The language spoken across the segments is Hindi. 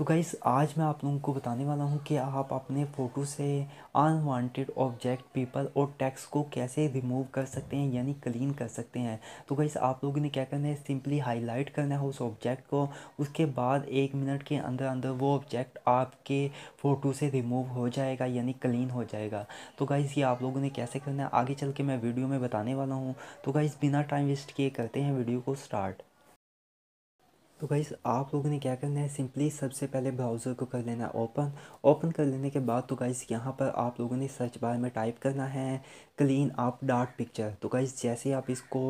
तो गाइस आज मैं आप लोगों को बताने वाला हूँ कि आप अपने फ़ोटो से अनवांटेड ऑब्जेक्ट पीपल और टैक्स को कैसे रिमूव कर सकते हैं यानी क्लीन कर सकते हैं तो गाइस आप लोगों ने क्या करना है सिंपली हाईलाइट करना है उस ऑब्जेक्ट को उसके बाद एक मिनट के अंदर अंदर वो ऑब्जेक्ट आपके फ़ोटो से रिमूव हो जाएगा यानी क्लीन हो जाएगा तो गाइज़ ये आप लोगों ने कैसे करना है आगे चल के मैं वीडियो में बताने वाला हूँ तो गाइज़ बिना टाइम वेस्ट किए करते हैं वीडियो को स्टार्ट तो गाइस आप लोगों ने क्या करना है सिंपली सबसे पहले ब्राउज़र को कर लेना है ओपन ओपन कर लेने के बाद तो गाइस यहाँ पर आप लोगों ने सर्च बार में टाइप करना है क्लीन अप डार्ट पिक्चर तो गाइस जैसे आप इसको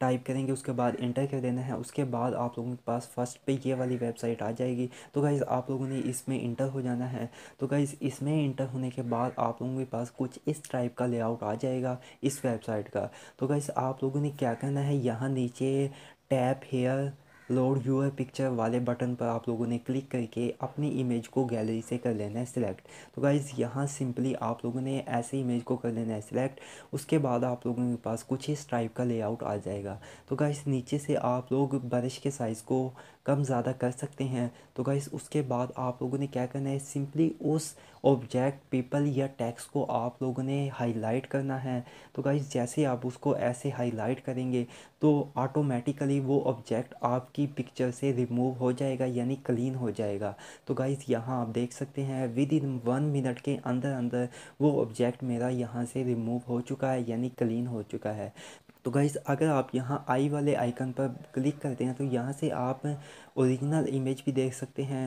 टाइप करेंगे उसके बाद इंटर कर देना है उसके बाद आप लोगों के पास फर्स्ट पे ये वाली वेबसाइट आ जाएगी तो गाइज़ आप लोगों ने इसमें इंटर हो जाना है तो गाइज़ इसमें इंटर होने के बाद आप लोगों के पास कुछ इस टाइप का लेआउट आ जाएगा इस वेबसाइट का तो गाइज़ आप लोगों ने क्या करना है यहाँ नीचे tap here load viewer picture वाले बटन पर आप लोगों ने क्लिक करके अपनी इमेज को गैलरी से कर लेना है सिलेक्ट तो गाइज़ यहाँ सिंपली आप लोगों ने ऐसे इमेज को कर लेना है सिलेक्ट उसके बाद आप लोगों के पास कुछ इस टाइप का लेआउट आ जाएगा तो गाइज़ नीचे से आप लोग ब्रश के साइज़ को कम ज़्यादा कर सकते हैं तो गाइस उसके बाद आप लोगों ने क्या करना है सिंपली उस ऑब्जेक्ट पीपल या टैक्स को आप लोगों ने हाईलाइट करना है तो गाइस जैसे आप उसको ऐसे हाईलाइट करेंगे तो ऑटोमेटिकली वो ऑब्जेक्ट आपकी की पिक्चर से रिमूव हो जाएगा यानी क्लीन हो जाएगा तो गाइज़ यहाँ आप देख सकते हैं विद इन वन मिनट के अंदर अंदर वो ऑब्जेक्ट मेरा यहाँ से रिमूव हो चुका है यानी क्लीन हो चुका है तो गाइज़ अगर आप यहाँ आई वाले आइकन पर क्लिक करते हैं तो यहाँ से आप ओरिजिनल इमेज भी देख सकते हैं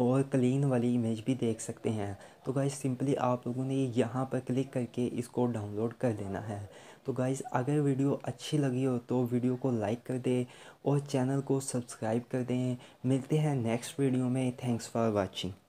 और क्लीन वाली इमेज भी देख सकते हैं तो गाइज सिंपली आप लोगों ने यहाँ पर क्लिक करके इसको डाउनलोड कर देना है तो गाइज़ अगर वीडियो अच्छी लगी हो तो वीडियो को लाइक कर दें और चैनल को सब्सक्राइब कर दें मिलते हैं नेक्स्ट वीडियो में थैंक्स फॉर वॉचिंग